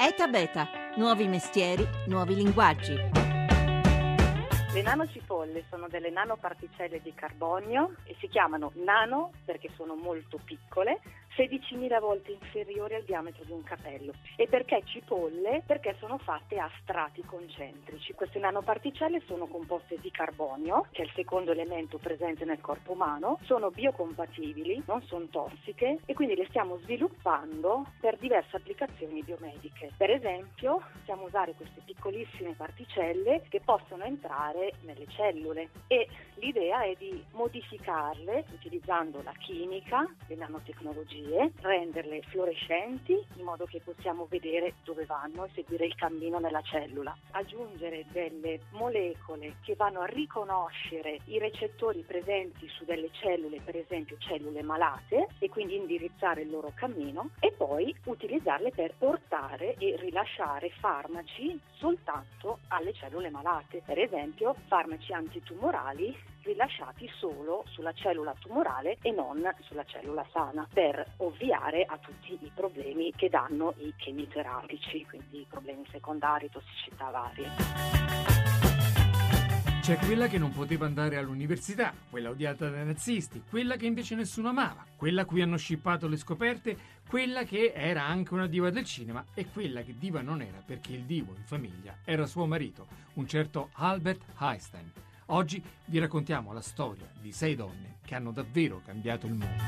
ETA Beta, nuovi mestieri, nuovi linguaggi. Le nanocipolle sono delle nanoparticelle di carbonio e si chiamano nano perché sono molto piccole, 16.000 volte inferiore al diametro di un capello. E perché cipolle? Perché sono fatte a strati concentrici. Queste nanoparticelle sono composte di carbonio, che è il secondo elemento presente nel corpo umano, sono biocompatibili, non sono tossiche e quindi le stiamo sviluppando per diverse applicazioni biomediche. Per esempio, possiamo usare queste piccolissime particelle che possono entrare nelle cellule e l'idea è di modificarle utilizzando la chimica, le nanotecnologie terapie, renderle fluorescenti in modo che possiamo vedere dove vanno e seguire il cammino nella cellula, aggiungere delle molecole che vanno a riconoscere i recettori presenti su delle cellule, per esempio cellule malate, e quindi indirizzare il loro cammino e poi utilizzarle per portare e rilasciare farmaci soltanto alle cellule malate, per esempio farmaci antitumorali rilasciati solo sulla cellula tumorale e non sulla cellula sana per ovviare a tutti i problemi che danno i chemioterapici, quindi problemi secondari, tossicità varie. C'è quella che non poteva andare all'università, quella odiata dai nazisti, quella che invece nessuno amava, quella a cui hanno scippato le scoperte, quella che era anche una diva del cinema e quella che diva non era perché il divo in famiglia era suo marito, un certo Albert Einstein. Oggi vi raccontiamo la storia di sei donne che hanno davvero cambiato il mondo.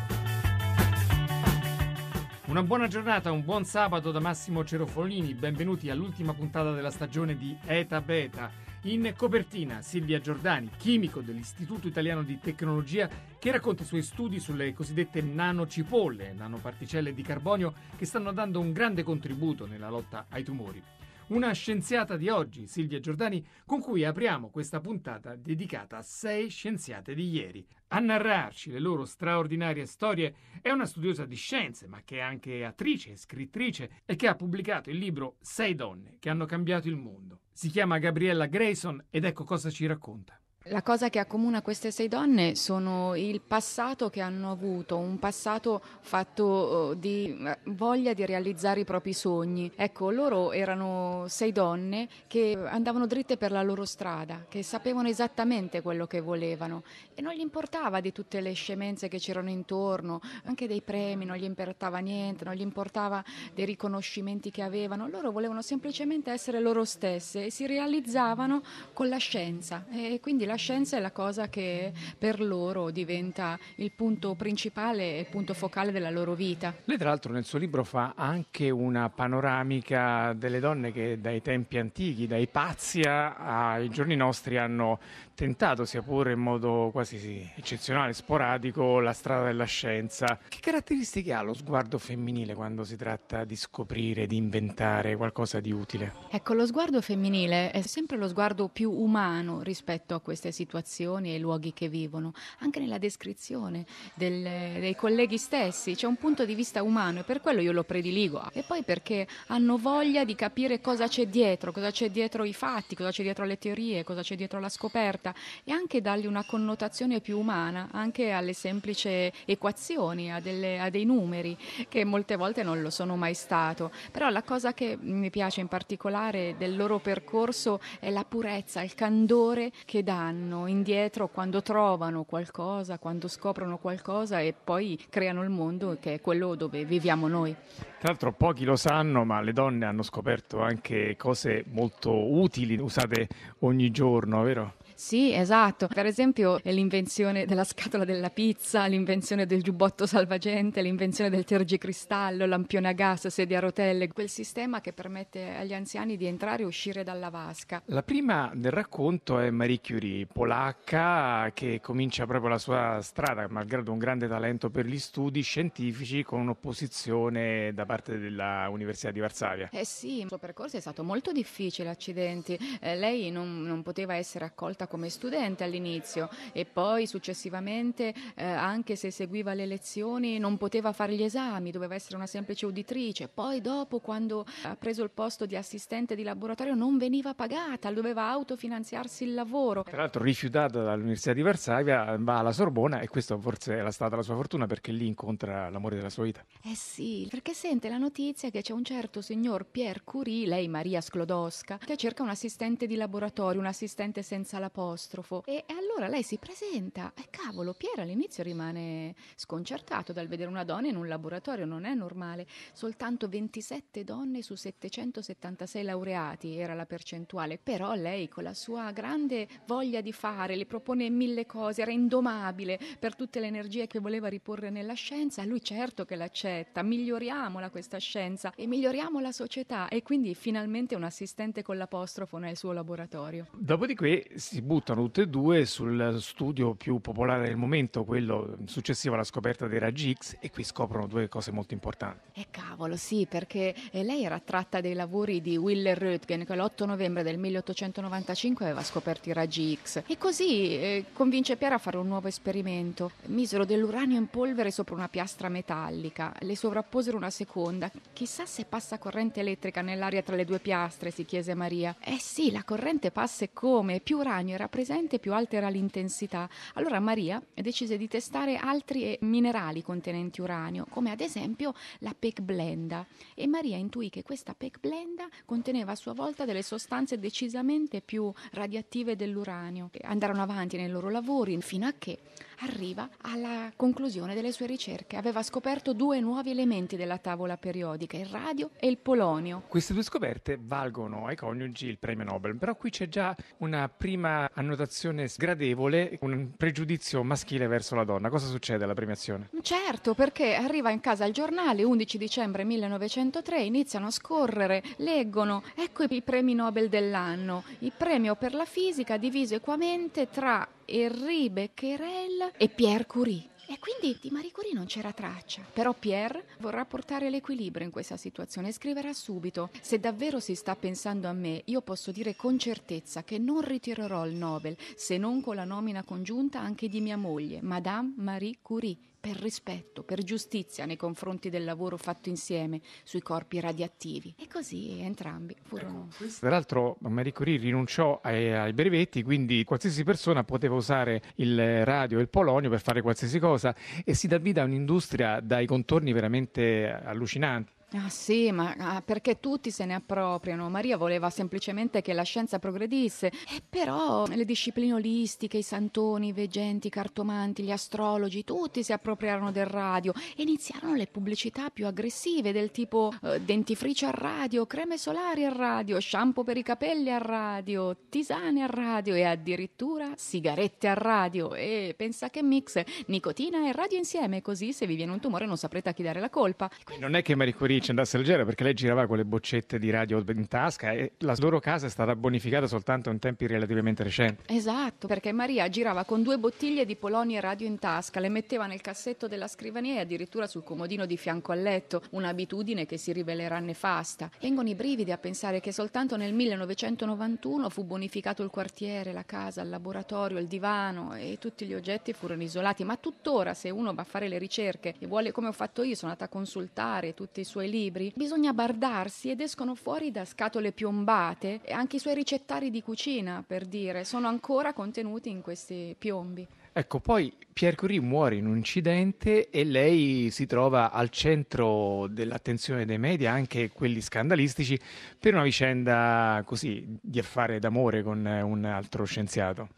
Una buona giornata, un buon sabato da Massimo Cerofolini, benvenuti all'ultima puntata della stagione di Eta Beta. In copertina Silvia Giordani, chimico dell'Istituto Italiano di Tecnologia, che racconta i suoi studi sulle cosiddette nanocipolle, nanoparticelle di carbonio che stanno dando un grande contributo nella lotta ai tumori una scienziata di oggi, Silvia Giordani, con cui apriamo questa puntata dedicata a sei scienziate di ieri. A narrarci le loro straordinarie storie è una studiosa di scienze, ma che è anche attrice e scrittrice e che ha pubblicato il libro Sei donne che hanno cambiato il mondo. Si chiama Gabriella Grayson ed ecco cosa ci racconta. La cosa che accomuna queste sei donne sono il passato che hanno avuto, un passato fatto oh, di eh, voglia di realizzare i propri sogni. Ecco, loro erano sei donne che andavano dritte per la loro strada, che sapevano esattamente quello che volevano e non gli importava di tutte le scemenze che c'erano intorno, anche dei premi, non gli importava niente, non gli importava dei riconoscimenti che avevano, loro volevano semplicemente essere loro stesse e si realizzavano con la scienza e quindi la scienza è la cosa che per loro diventa il punto principale e il punto focale della loro vita. Lei tra l'altro nel suo libro fa anche una panoramica delle donne che dai tempi antichi, dai Ipazia ai giorni nostri hanno tentato, sia pure in modo quasi sì, eccezionale, sporadico, la strada della scienza. Che caratteristiche ha lo sguardo femminile quando si tratta di scoprire, di inventare qualcosa di utile? Ecco, lo sguardo femminile è sempre lo sguardo più umano rispetto a questo queste situazioni e i luoghi che vivono, anche nella descrizione del, dei colleghi stessi, c'è un punto di vista umano e per quello io lo prediligo. E poi perché hanno voglia di capire cosa c'è dietro, cosa c'è dietro i fatti, cosa c'è dietro le teorie, cosa c'è dietro la scoperta e anche dargli una connotazione più umana, anche alle semplici equazioni, a, delle, a dei numeri che molte volte non lo sono mai stato. Però la cosa che mi piace in particolare del loro percorso è la purezza, il candore che danno vanno indietro quando trovano qualcosa, quando scoprono qualcosa e poi creano il mondo che è quello dove viviamo noi. Tra l'altro pochi lo sanno, ma le donne hanno scoperto anche cose molto utili, usate ogni giorno, vero? Sì, esatto. Per esempio eh, l'invenzione della scatola della pizza, l'invenzione del giubbotto salvagente, l'invenzione del tergicristallo, lampione a gas, sedia a rotelle, quel sistema che permette agli anziani di entrare e uscire dalla vasca. La prima del racconto è Marie Curie, polacca che comincia proprio la sua strada, malgrado un grande talento per gli studi scientifici, con un'opposizione da parte dell'Università di Varsavia. Eh sì, il suo percorso è stato molto difficile, accidenti. Eh, lei non, non poteva essere accolta come studente all'inizio e poi successivamente eh, anche se seguiva le lezioni non poteva fare gli esami, doveva essere una semplice uditrice, poi dopo quando ha preso il posto di assistente di laboratorio non veniva pagata, doveva autofinanziarsi il lavoro. Tra l'altro rifiutata dall'Università di Varsavia va alla Sorbona e questa forse era stata la sua fortuna perché lì incontra l'amore della sua vita. Eh sì, perché sente la notizia che c'è un certo signor Pierre Curie, lei Maria Sklodowska, che cerca un assistente di laboratorio, un assistente senza la porta apostrofo. E, allora lei si presenta e eh, cavolo, Piero all'inizio rimane sconcertato dal vedere una donna in un laboratorio, non è normale. Soltanto 27 donne su 776 laureati era la percentuale, però lei con la sua grande voglia di fare, le propone mille cose, era indomabile per tutte le energie che voleva riporre nella scienza, lui certo che l'accetta, miglioriamola questa scienza e miglioriamo la società e quindi finalmente un assistente con l'apostrofo nel suo laboratorio. Dopodiché si si buttano tutte e due sul studio più popolare del momento, quello successivo alla scoperta dei raggi X, e qui scoprono due cose molto importanti. E eh, cavolo, sì, perché eh, lei era tratta dei lavori di Wille Röntgen, che l'8 novembre del 1895 aveva scoperto i raggi X. E così eh, convince Pierre a fare un nuovo esperimento. Misero dell'uranio in polvere sopra una piastra metallica, le sovrapposero una seconda. Chissà se passa corrente elettrica nell'aria tra le due piastre, si chiese Maria. Eh sì, la corrente passa e come? Più uranio bisogno era presente, più alta era l'intensità. Allora Maria decise di testare altri eh, minerali contenenti uranio, come ad esempio la pecblenda. E Maria intuì che questa pecblenda conteneva a sua volta delle sostanze decisamente più radioattive dell'uranio. Andarono avanti nei loro lavori fino a che arriva alla conclusione delle sue ricerche. Aveva scoperto due nuovi elementi della tavola periodica, il radio e il polonio. Queste due scoperte valgono ai coniugi il premio Nobel, però qui c'è già una prima annotazione sgradevole, un pregiudizio maschile verso la donna. Cosa succede alla premiazione? Certo, perché arriva in casa il giornale, 11 dicembre 1903, iniziano a scorrere, leggono, ecco i premi Nobel dell'anno, il premio per la fisica diviso equamente tra Henri Becquerel e Pierre Curie. E quindi di Marie Curie non c'era traccia. Però Pierre vorrà portare l'equilibrio in questa situazione. e Scriverà subito: Se davvero si sta pensando a me, io posso dire con certezza che non ritirerò il Nobel se non con la nomina congiunta anche di mia moglie, Madame Marie Curie per rispetto, per giustizia nei confronti del lavoro fatto insieme sui corpi radioattivi. E così entrambi furono. Peraltro ecco, Marie Curie rinunciò ai, ai brevetti, quindi qualsiasi persona poteva usare il radio e il polonio per fare qualsiasi cosa e si dà vita a un'industria dai contorni veramente allucinanti. Ah sì, ma ah, perché tutti se ne appropriano. Maria voleva semplicemente che la scienza progredisse. E eh, però le discipline olistiche, i santoni, i veggenti, i cartomanti, gli astrologi, tutti si appropriarono del radio iniziarono le pubblicità più aggressive del tipo eh, dentifricio al radio, creme solari al radio, shampoo per i capelli al radio, tisane al radio e addirittura sigarette al radio. E pensa che mix, nicotina e radio insieme, così se vi viene un tumore non saprete a chi dare la colpa. Quindi... Non è che Marie Curie Ricci andasse leggera perché lei girava con le boccette di radio in tasca e la loro casa è stata bonificata soltanto in tempi relativamente recenti. Esatto, perché Maria girava con due bottiglie di Polonia Radio in tasca, le metteva nel cassetto della scrivania e addirittura sul comodino di fianco al letto, un'abitudine che si rivelerà nefasta. Vengono i brividi a pensare che soltanto nel 1991 fu bonificato il quartiere, la casa, il laboratorio, il divano e tutti gli oggetti furono isolati, ma tuttora se uno va a fare le ricerche e vuole come ho fatto io, sono andata a consultare tutti i suoi libri, bisogna bardarsi ed escono fuori da scatole piombate e anche i suoi ricettari di cucina, per dire, sono ancora contenuti in questi piombi. Ecco, poi Pierre Curie muore in un incidente e lei si trova al centro dell'attenzione dei media, anche quelli scandalistici, per una vicenda così di affare d'amore con eh, un altro scienziato.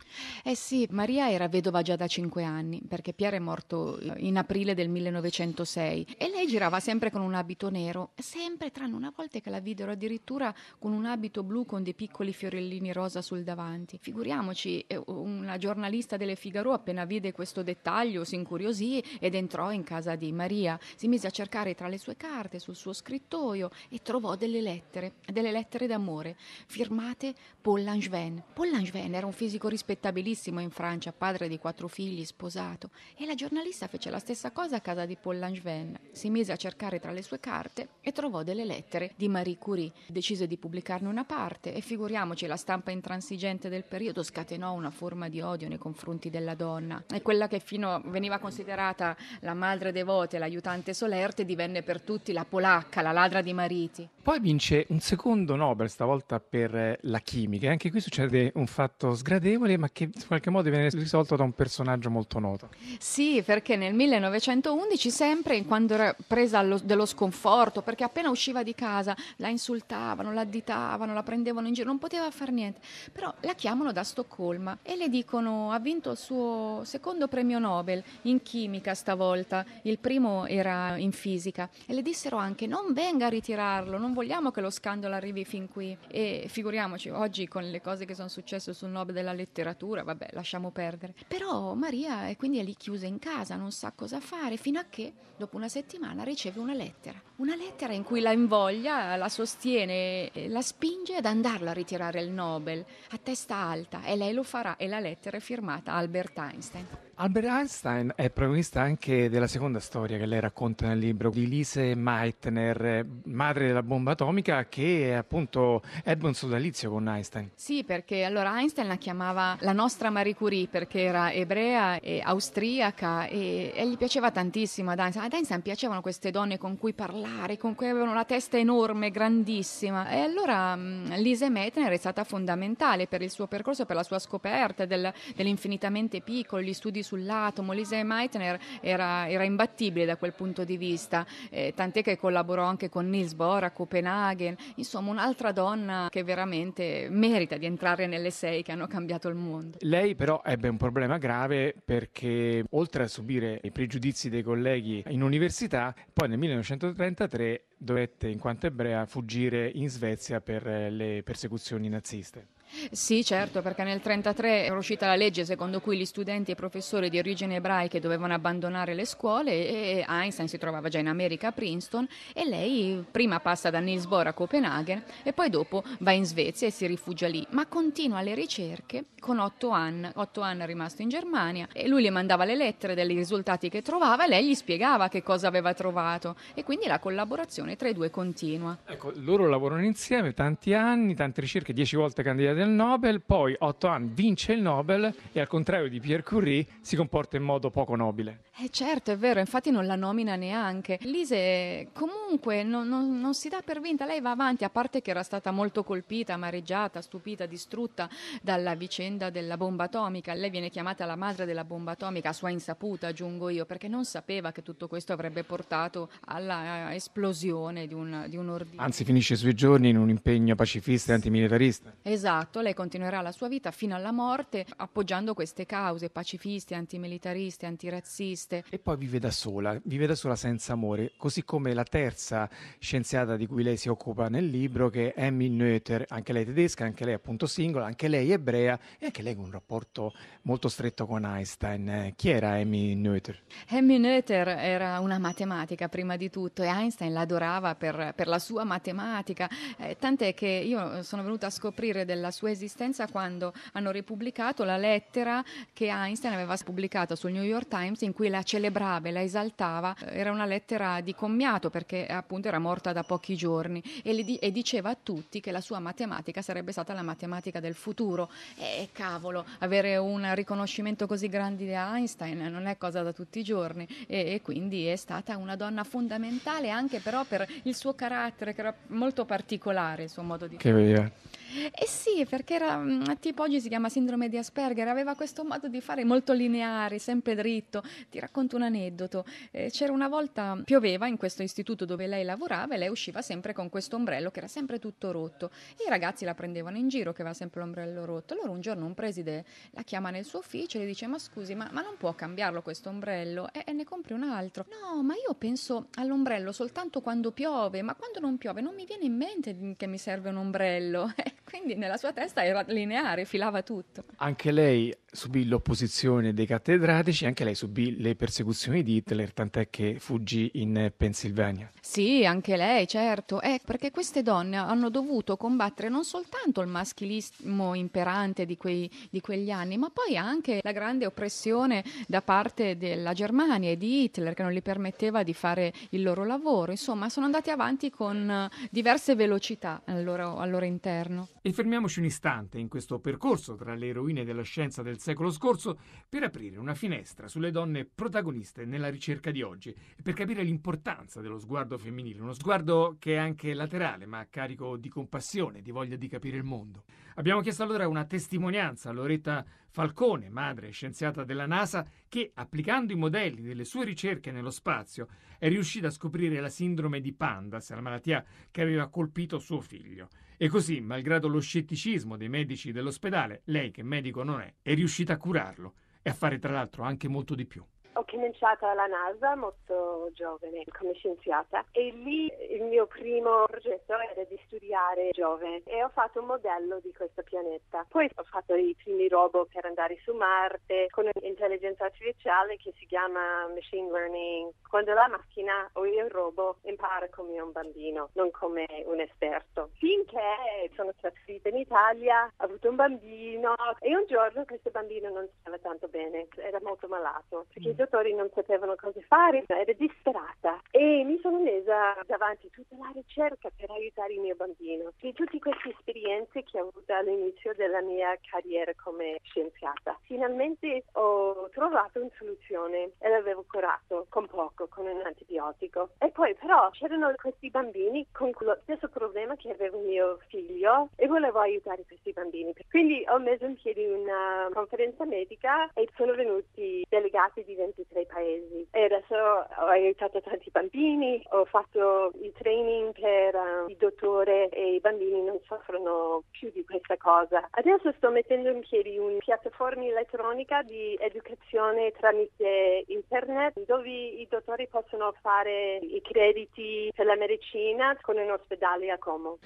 Eh sì, Maria era vedova già da cinque anni, perché Pierre è morto eh, in aprile del 1906 e lei girava sempre con un abito nero, sempre tranne una volta che la videro addirittura con un abito blu con dei piccoli fiorellini rosa sul davanti. Figuriamoci, eh, una giornalista delle Figaro appena vide questo dettaglio si incuriosì ed entrò in casa di Maria. Si mise a cercare tra le sue carte sul suo scrittoio e trovò delle lettere, delle lettere d'amore, firmate Paul Langevin. Paul Langevin era un fisico rispettabilissimo in Francia, padre di quattro figli, sposato, e la giornalista fece la stessa cosa a casa di Paul Langevin. Si mise a cercare tra le sue carte e trovò delle lettere di Marie Curie. Decise di pubblicarne una parte e figuriamoci la stampa intransigente del periodo scatenò una forma di odio nei confronti della donna donna e quella che fino veniva considerata la madre devota e l'aiutante solerte divenne per tutti la polacca, la ladra di mariti. Poi vince un secondo Nobel, stavolta per eh, la chimica. E Anche qui succede un fatto sgradevole, ma che in qualche modo viene risolto da un personaggio molto noto. Sì, perché nel 1911, sempre quando era presa allo, dello sconforto, perché appena usciva di casa la insultavano, la additavano, la prendevano in giro, non poteva fare niente. Però la chiamano da Stoccolma e le dicono: ha vinto il suo secondo premio Nobel in chimica stavolta, il primo era in fisica e le dissero anche non venga a ritirarlo, non vogliamo che lo scandalo arrivi fin qui e figuriamoci oggi con le cose che sono successe sul Nobel della letteratura, vabbè lasciamo perdere. Però Maria è quindi lì chiusa in casa, non sa cosa fare fino a che dopo una settimana riceve una lettera, una lettera in cui la invoglia, la sostiene, la spinge ad andarla a ritirare il Nobel a testa alta e lei lo farà e la lettera è firmata Albert Einstein. Einstein. Albert Einstein è protagonista anche della seconda storia che lei racconta nel libro di Lise Meitner, madre della bomba atomica, che appunto ebbe un sodalizio con Einstein. Sì, perché allora Einstein la chiamava la nostra Marie Curie perché era ebrea e austriaca e, e gli piaceva tantissimo ad Einstein. Ad Einstein piacevano queste donne con cui parlare, con cui avevano la testa enorme, grandissima. E allora mm, Lise Meitner è stata fondamentale per il suo percorso, per la sua scoperta del, dell'infinitamente piccolo, gli studi sul lato. Molise Meitner era, era, imbattibile da quel punto di vista, eh, tant'è che collaborò anche con Nils Bohr a Copenaghen, insomma un'altra donna che veramente merita di entrare nelle sei che hanno cambiato il mondo. Lei però ebbe un problema grave perché oltre a subire i pregiudizi dei colleghi in università, poi nel 1933 dovette in quanto ebrea fuggire in Svezia per eh, le persecuzioni naziste. Sì, certo, perché nel 1933 era uscita la legge secondo cui gli studenti e professori di origine ebraica dovevano abbandonare le scuole e Einstein si trovava già in America a Princeton e lei prima passa da Niels Bohr a Copenaghen e poi dopo va in Svezia e si rifugia lì, ma continua le ricerche con Otto anni, Otto anni è rimasto in Germania e lui le mandava le lettere dei risultati che trovava e lei gli spiegava che cosa aveva trovato e quindi la collaborazione tra i due continua. Ecco, loro lavorano insieme tanti anni, tante ricerche, dieci volte candidate del Nobel, poi Otto anni vince il Nobel e al contrario di Pierre Curie si comporta in modo poco nobile. Eh certo, è vero, infatti non la nomina neanche. Lise comunque non, non, non si dà per vinta, lei va avanti, a parte che era stata molto colpita, amareggiata, stupita, distrutta dalla vicenda della bomba atomica. Lei viene chiamata la madre della bomba atomica, a sua insaputa aggiungo io, perché non sapeva che tutto questo avrebbe portato alla eh, esplosione di un, di un ordine. Anzi finisce i suoi giorni in un impegno pacifista e antimilitarista. Esatto fatto, lei continuerà la sua vita fino alla morte appoggiando queste cause pacifiste, antimilitariste, antirazziste. E poi vive da sola, vive da sola senza amore, così come la terza scienziata di cui lei si occupa nel libro, che è Emmy Noether, anche lei tedesca, anche lei appunto singola, anche lei ebrea e anche lei con un rapporto molto stretto con Einstein. Chi era Emmy Noether? Emmy Noether era una matematica prima di tutto e Einstein l'adorava per, per la sua matematica, eh, tant'è che io sono venuta a scoprire della sua sua esistenza quando hanno ripubblicato la lettera che Einstein aveva pubblicato sul New York Times in cui la celebrava e la esaltava. Era una lettera di commiato perché appunto era morta da pochi giorni e, di- e diceva a tutti che la sua matematica sarebbe stata la matematica del futuro. E cavolo, avere un riconoscimento così grande di Einstein non è cosa da tutti i giorni e, e quindi è stata una donna fondamentale anche però per il suo carattere che era molto particolare, il suo modo di... Che via. Eh sì, perché era mm, tipo oggi si chiama sindrome di Asperger, aveva questo modo di fare molto lineare, sempre dritto. Ti racconto un aneddoto. Eh, c'era una volta pioveva in questo istituto dove lei lavorava e lei usciva sempre con questo ombrello che era sempre tutto rotto. I ragazzi la prendevano in giro che aveva sempre l'ombrello rotto. Allora un giorno un preside la chiama nel suo ufficio e le dice: Ma scusi, ma, ma non può cambiarlo questo ombrello? E, e ne compri un altro. No, ma io penso all'ombrello soltanto quando piove, ma quando non piove non mi viene in mente che mi serve un ombrello. Ecco. Quindi nella sua testa era lineare, filava tutto. Anche lei subì l'opposizione dei cattedratici, anche lei subì le persecuzioni di Hitler, tant'è che fuggì in Pennsylvania. Sì, anche lei, certo, eh, perché queste donne hanno dovuto combattere non soltanto il maschilismo imperante di, quei, di quegli anni, ma poi anche la grande oppressione da parte della Germania e di Hitler che non gli permetteva di fare il loro lavoro. Insomma, sono andati avanti con eh, diverse velocità al loro, al loro interno. E fermiamoci un istante in questo percorso tra le eroine della scienza del secolo scorso per aprire una finestra sulle donne protagoniste nella ricerca di oggi e per capire l'importanza dello sguardo femminile, uno sguardo che è anche laterale ma carico di compassione, di voglia di capire il mondo. Abbiamo chiesto allora una testimonianza a Loretta Falcone, madre scienziata della NASA, che applicando i modelli delle sue ricerche nello spazio è riuscita a scoprire la sindrome di Pandas, la malattia che aveva colpito suo figlio. E così, malgrado lo scetticismo dei medici dell'ospedale, lei, che medico non è, è riuscita a curarlo e a fare tra l'altro anche molto di più. Ho cominciato alla NASA molto giovane come scienziata e lì il mio primo progetto era di studiare giovane e ho fatto un modello di questo pianeta. Poi ho fatto i primi robot per andare su Marte con un'intelligenza artificiale che si chiama machine learning, quando la macchina o il robot impara come un bambino, non come un esperto. Finché sono trasferita in Italia, ho avuto un bambino e un giorno questo bambino non stava tanto bene, era molto malato perché mm autori non sapevano cosa fare, ero disperata e mi sono messa davanti tutta la ricerca per aiutare il mio bambino. Di tutte queste esperienze che ho avuto all'inizio della mia carriera come scienziata, finalmente ho trovato una soluzione e l'avevo curato con poco, con un antibiotico. E poi però c'erano questi bambini con lo stesso problema che avevo mio figlio e volevo aiutare questi bambini. Quindi ho messo in piedi una conferenza medica e sono venuti delegati di 20 23 paesi e adesso ho aiutato tanti bambini, ho fatto il training per um, il dottore e i bambini non soffrono più di questa cosa. Adesso sto mettendo in piedi una piattaforma elettronica di educazione tramite internet dove i dottori possono fare i crediti per la medicina con un ospedale a Como.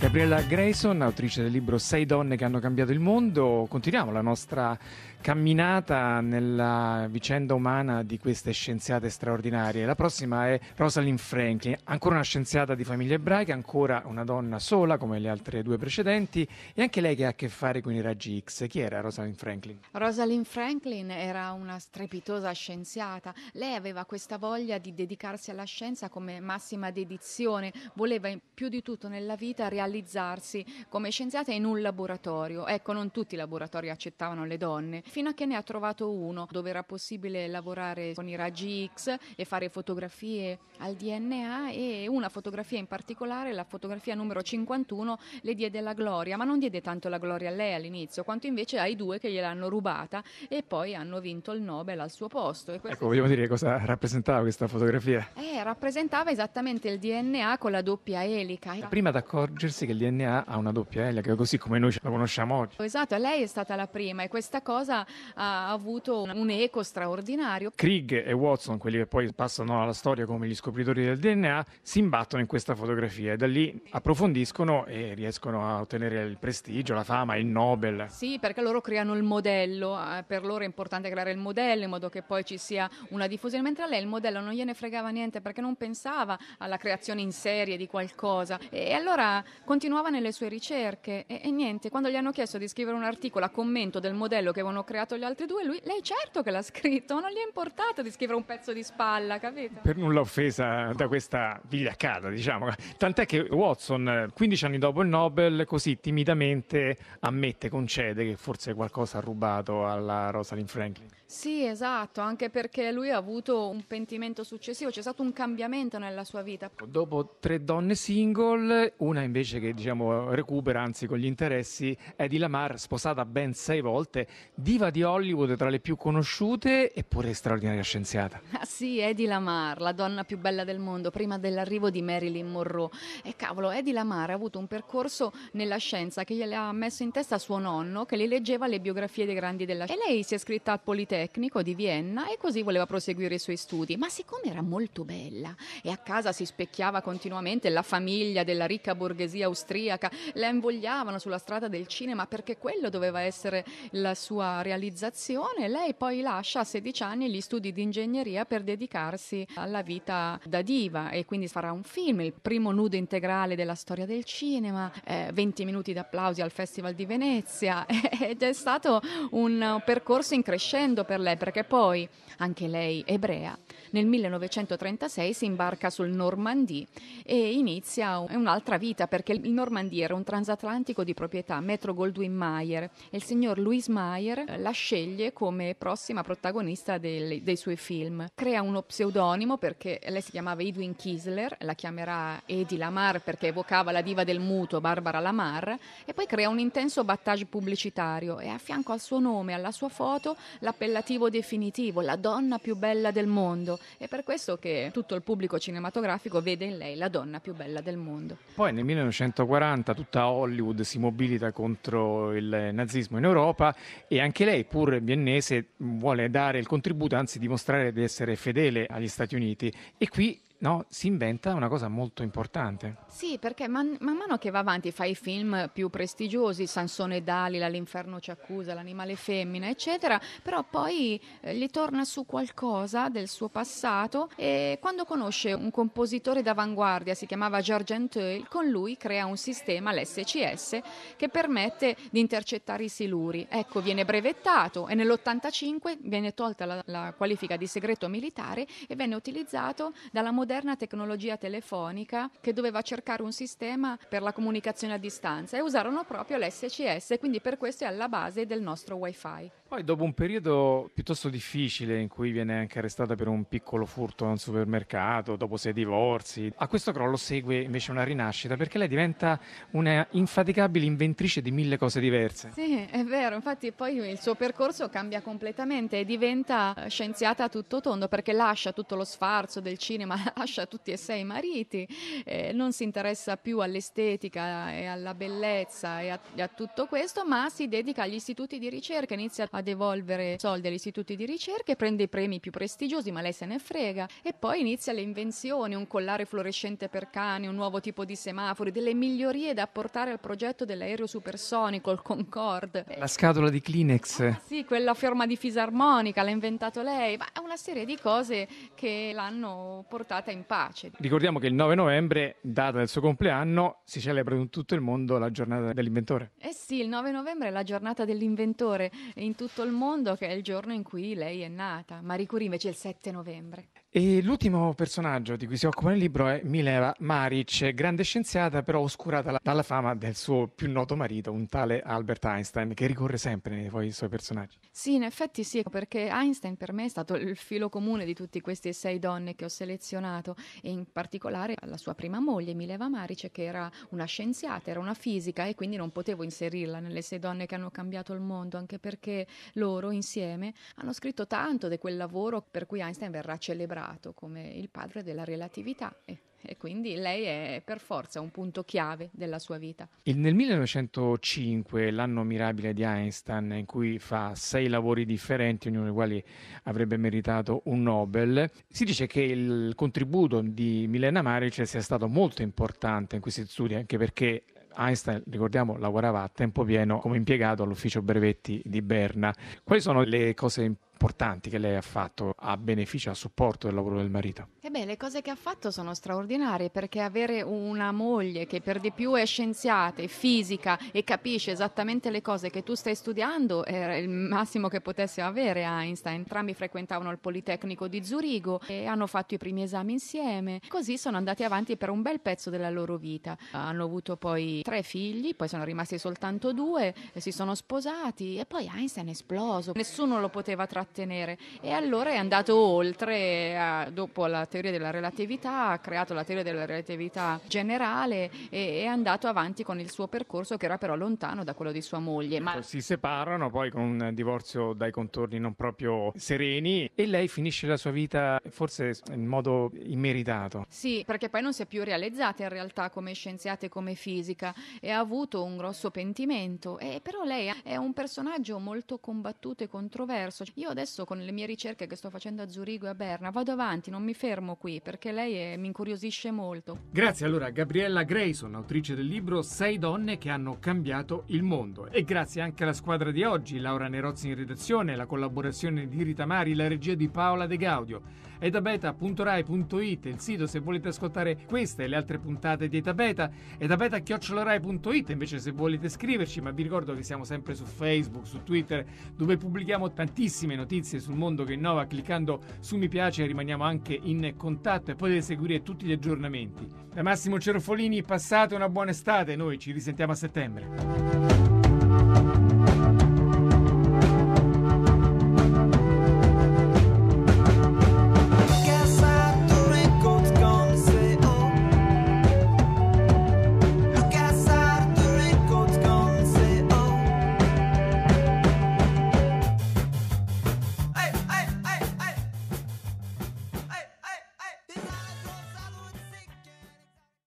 Gabriella Grayson, autrice del libro Sei donne che hanno cambiato il mondo, continuiamo la nostra camminata nella vicenda umana di queste scienziate straordinarie. La prossima è Rosalind Franklin, ancora una scienziata di famiglia ebraica, ancora una donna sola come le altre due precedenti e anche lei che ha a che fare con i raggi X. Chi era Rosalind Franklin? Rosalind Franklin era una strepitosa scienziata. Lei aveva questa voglia di dedicarsi alla scienza come massima dedizione, voleva più di tutto nella vita realizzare realizzarsi come scienziata in un laboratorio. Ecco, non tutti i laboratori accettavano le donne, fino a che ne ha trovato uno dove era possibile lavorare con i raggi X e fare fotografie al DNA e una fotografia in particolare, la fotografia numero 51, le diede la gloria, ma non diede tanto la gloria a lei all'inizio, quanto invece ai due che gliel'hanno rubata e poi hanno vinto il Nobel al suo posto. E Ecco, vogliamo dire cosa rappresentava questa fotografia? Eh, rappresentava esattamente il DNA con la doppia elica. Prima d'accorgersi ricordarsi che il DNA ha una doppia elica, così come noi la conosciamo oggi. Esatto, lei è stata la prima e questa cosa ha avuto un eco straordinario. Krieg e Watson, quelli che poi passano alla storia come gli scopritori del DNA, si imbattono in questa fotografia e da lì approfondiscono e riescono a ottenere il prestigio, la fama, il Nobel. Sì, perché loro creano il modello, eh, per loro è importante creare il modello in modo che poi ci sia una diffusione, mentre a lei il modello non gliene fregava niente perché non pensava alla creazione in serie di qualcosa. E allora continuava nelle sue ricerche e, e, niente, quando gli hanno chiesto di scrivere un articolo a commento del modello che avevano creato gli altri due, lui, lei certo che l'ha scritto, non gli è importato di scrivere un pezzo di spalla, capito? Per nulla offesa da questa vigliaccata, diciamo. Tant'è che Watson, 15 anni dopo il Nobel, così timidamente ammette, concede che forse qualcosa ha rubato alla Rosalind Franklin. Sì, esatto, anche perché lui ha avuto un pentimento successivo, c'è stato un cambiamento nella sua vita. Dopo tre donne single, una invece invece che diciamo, recupera, anzi con gli interessi, è Lamar, sposata ben sei volte, diva di Hollywood tra le più conosciute eppure straordinaria scienziata. Ah sì, Eddie Lamar, la donna più bella del mondo, prima dell'arrivo di Marilyn Monroe. E cavolo, Eddie Lamar ha avuto un percorso nella scienza che gliel'ha messo in testa suo nonno, che le leggeva le biografie dei grandi della scienza. E lei si è iscritta al Politecnico di Vienna e così voleva proseguire i suoi studi. Ma siccome era molto bella e a casa si specchiava continuamente la famiglia della ricca borghesia austriaca, la invogliavano sulla strada del cinema perché quello doveva essere la sua realizzazione. Lei poi lascia a 16 anni gli studi di ingegneria per dedicarsi alla vita da diva e quindi farà un film, il primo nudo integrale della storia del cinema, eh, 20 minuti d'applausi al Festival di Venezia ed è stato un percorso in crescendo per lei perché poi anche lei ebrea nel 1936 si imbarca sul Normandie e inizia un'altra vita perché il Normandie era un transatlantico di proprietà Metro Goldwyn Mayer e il signor Louis Mayer eh, la sceglie come prossima protagonista dei, dei suoi film. Crea uno pseudonimo perché lei si chiamava Edwin Kisler, la chiamerà Edi Lamar perché evocava la diva del muto Barbara Lamar e poi crea un intenso battage pubblicitario e a fianco al suo nome, alla sua foto, l'appellativo definitivo, la donna più bella del mondo. È per questo che tutto il pubblico cinematografico vede in lei la donna più bella del mondo. Poi nel 1940 tutta Hollywood si mobilita contro il nazismo in Europa e anche lei, pur viennese, vuole dare il contributo, anzi dimostrare di essere fedele agli Stati Uniti. E qui no, si inventa una cosa molto importante. Sì, perché man, man mano che va avanti fa i film più prestigiosi, Sansone Dalila, L'inferno ci accusa, L'animale femmina, eccetera, però poi eh, gli torna su qualcosa del suo passato e quando conosce un compositore d'avanguardia, si chiamava George Anteuil, con lui crea un sistema, l'SCS, che permette di intercettare i siluri. Ecco, viene brevettato e nell'85 viene tolta la, la qualifica di segreto militare e venne utilizzato dalla modernità moderna tecnologia telefonica che doveva cercare un sistema per la comunicazione a distanza e usarono proprio l'SCS, quindi per questo è alla base del nostro wifi. Poi dopo un periodo piuttosto difficile in cui viene anche arrestata per un piccolo furto a un supermercato, dopo sei divorzi, a questo crollo segue invece una rinascita perché lei diventa una infaticabile inventrice di mille cose diverse. Sì, è vero, infatti poi il suo percorso cambia completamente e diventa eh, scienziata a tutto tondo perché lascia tutto lo sfarzo del cinema, lascia tutti e sei i mariti, eh, non si interessa più all'estetica e alla bellezza e a, e a tutto questo, ma si dedica agli istituti di ricerca, inizia a ad evolvere soldi agli istituti di ricerca e prende i premi più prestigiosi, ma lei se ne frega. E poi inizia le invenzioni, un collare fluorescente per cani, un nuovo tipo di semafori, delle migliorie da apportare al progetto dell'aereo supersonico, il Concorde. La scatola di Kleenex. Ah, sì, quella forma di fisarmonica, l'ha inventato lei, ma una serie di cose che l'hanno portata in pace. Ricordiamo che il 9 novembre, data del suo compleanno, si celebra in tutto il mondo la giornata dell'inventore. Eh sì, il 9 novembre è la giornata dell'inventore in tutto tutto il mondo che è il giorno in cui lei è nata. Marie Curie invece è il 7 novembre. E l'ultimo personaggio di cui si occupa nel libro è Mileva Maric, grande scienziata però oscurata dalla fama del suo più noto marito, un tale Albert Einstein, che ricorre sempre nei suoi personaggi. Sì, in effetti sì, perché Einstein per me è stato il filo comune di tutte queste sei donne che ho selezionato e in particolare la sua prima moglie, Mileva Maric, che era una scienziata, era una fisica e quindi non potevo inserirla nelle sei donne che hanno cambiato il mondo, anche perché loro insieme hanno scritto tanto di quel lavoro per cui Einstein verrà celebrato celebrato come il padre della relatività e, e, quindi lei è per forza un punto chiave della sua vita. E nel 1905, l'anno mirabile di Einstein, in cui fa sei lavori differenti, ognuno dei quali avrebbe meritato un Nobel, si dice che il contributo di Milena Maric sia stato molto importante in questi studi, anche perché Einstein, ricordiamo, lavorava a tempo pieno come impiegato all'ufficio brevetti di Berna. Quali sono le cose importanti? importanti che lei ha fatto a beneficio, a supporto del lavoro del marito? Ebbene, le cose che ha fatto sono straordinarie perché avere una moglie che per di più è scienziata, è fisica e capisce esattamente le cose che tu stai studiando era il massimo che potesse avere Einstein. Entrambi frequentavano il Politecnico di Zurigo e hanno fatto i primi esami insieme. Così sono andati avanti per un bel pezzo della loro vita. Hanno avuto poi tre figli, poi sono rimasti soltanto due, si sono sposati e poi Einstein è esploso. Nessuno lo poteva trattare trattenere e allora è andato oltre, a, eh, dopo la teoria della relatività, ha creato la teoria della relatività generale e è andato avanti con il suo percorso che era però lontano da quello di sua moglie. Ma... Ecco, si separano poi con un divorzio dai contorni non proprio sereni e lei finisce la sua vita forse in modo immeritato. Sì, perché poi non si è più realizzata in realtà come scienziata e come fisica e ha avuto un grosso pentimento, eh, però lei è un personaggio molto combattuto e controverso. Io adesso con le mie ricerche che sto facendo a Zurigo e a Berna vado avanti, non mi fermo qui perché lei è, mi incuriosisce molto. Grazie allora Gabriella Grayson, autrice del libro Sei donne che hanno cambiato il mondo e grazie anche alla squadra di oggi, Laura Nerozzi in redazione, la collaborazione di Rita Mari, la regia di Paola De Gaudio etabeta.rai.it il sito se volete ascoltare queste e le altre puntate di Etabeta, etabeta.rai.it invece se volete scriverci, ma vi ricordo che siamo sempre su Facebook, su Twitter, dove pubblichiamo tantissime notizie sul mondo che innova, cliccando su mi piace rimaniamo anche in contatto e potete seguire tutti gli aggiornamenti. Da Massimo Cerofolini passate una buona estate, noi ci risentiamo a settembre.